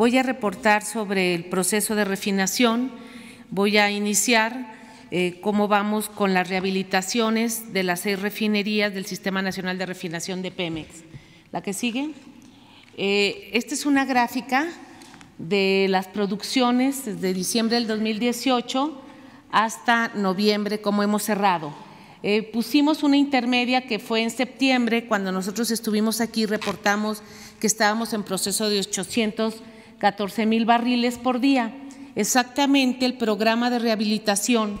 Voy a reportar sobre el proceso de refinación, voy a iniciar eh, cómo vamos con las rehabilitaciones de las seis refinerías del Sistema Nacional de Refinación de Pemex. La que sigue. Eh, esta es una gráfica de las producciones desde diciembre del 2018 hasta noviembre, cómo hemos cerrado. Eh, pusimos una intermedia que fue en septiembre, cuando nosotros estuvimos aquí, reportamos que estábamos en proceso de 800 14 mil barriles por día. Exactamente el programa de rehabilitación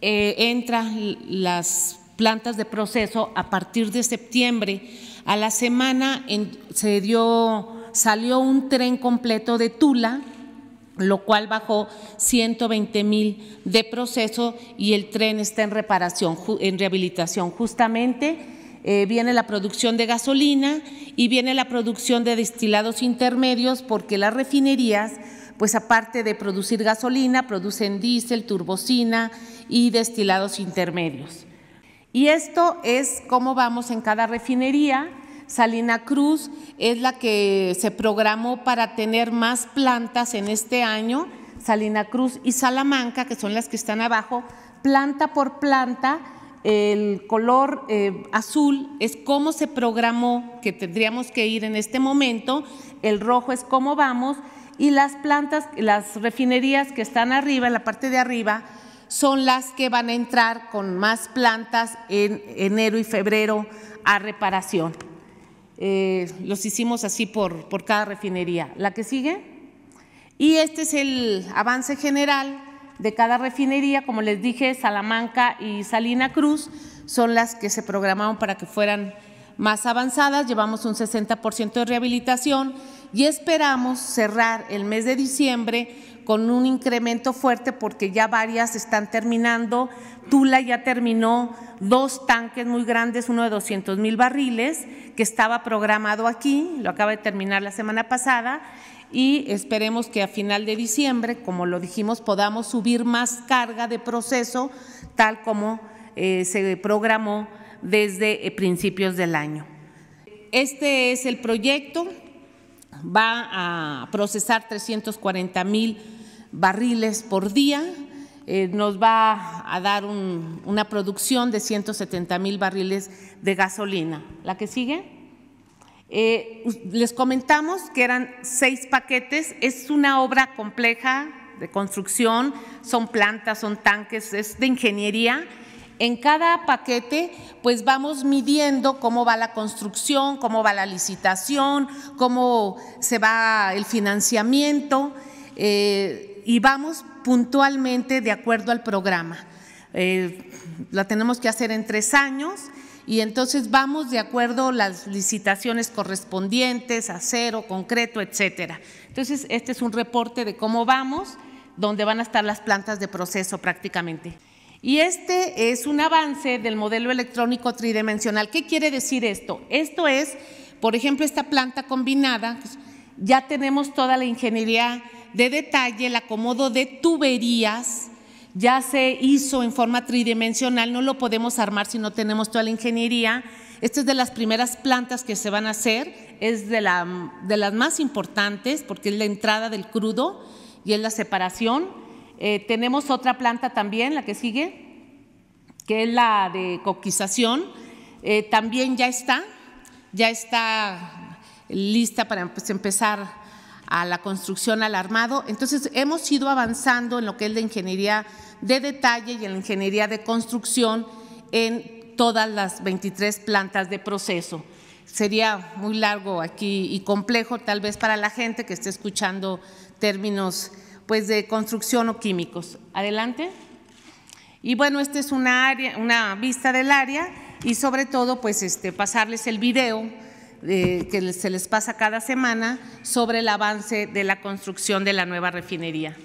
entran eh, entra las plantas de proceso a partir de septiembre. A la semana se dio, salió un tren completo de Tula, lo cual bajó 120 mil de proceso y el tren está en reparación, en rehabilitación. Justamente eh, viene la producción de gasolina y viene la producción de destilados intermedios porque las refinerías, pues aparte de producir gasolina, producen diésel, turbocina y destilados intermedios. Y esto es cómo vamos en cada refinería. Salina Cruz es la que se programó para tener más plantas en este año. Salina Cruz y Salamanca, que son las que están abajo, planta por planta el color eh, azul es cómo se programó que tendríamos que ir en este momento, el rojo es cómo vamos y las plantas, las refinerías que están arriba, en la parte de arriba, son las que van a entrar con más plantas en enero y febrero a reparación. Eh, los hicimos así por cada refinería. ¿La que sigue? Y este es el avance general de cada refinería. Como les dije, Salamanca y Salina Cruz son las que se programaron para que fueran más avanzadas. Llevamos un 60% de rehabilitación y esperamos cerrar el mes de diciembre con un incremento fuerte porque ya varias están terminando. Tula ya terminó dos tanques muy grandes, uno de 200 mil barriles, que estaba programado aquí, lo acaba de terminar la semana pasada, y esperemos que a final de diciembre, como lo dijimos, podamos subir más carga de proceso, tal como eh, se programó desde eh, principios del año. Este es el proyecto, va a procesar 340 mil barriles por día, eh, nos va a dar una producción de 170 mil barriles de gasolina. ¿La que sigue? Eh, les comentamos que eran seis paquetes, es una obra compleja de construcción, son plantas, son tanques, es de ingeniería. En cada paquete, pues vamos midiendo cómo va la construcción, cómo va la licitación, cómo se va el financiamiento eh, y vamos puntualmente de acuerdo al programa. Eh, la tenemos que hacer en tres años y entonces vamos de acuerdo las licitaciones correspondientes, acero, concreto, etcétera. Entonces, este es un reporte de cómo vamos, donde van a estar las plantas de proceso prácticamente. Y este es un avance del modelo electrónico tridimensional. ¿Qué quiere decir esto? Esto es, por ejemplo, esta planta combinada, pues, ya tenemos toda la ingeniería de detalle, el acomodo de tuberías, ya se hizo en forma tridimensional, no lo podemos armar si no tenemos toda la ingeniería. Esta es de las primeras plantas que se van a hacer, es de, la, de las más importantes porque es la entrada del crudo y es la separación. Eh, tenemos otra planta también, la que sigue, que es la de coquización. Eh, también ya está, ya está lista para pues, empezar empezar a la construcción al armado. Entonces, hemos ido avanzando en lo que es la ingeniería de detalle y en la ingeniería de construcción en todas las 23 plantas de proceso. Sería muy largo aquí y complejo tal vez para la gente que esté escuchando términos pues de construcción o químicos. Adelante. Y bueno, esta es una vista del área y sobre todo pues este, pasarles el video eh, que se les pasa cada semana sobre el avance de la construcción de la nueva refinería.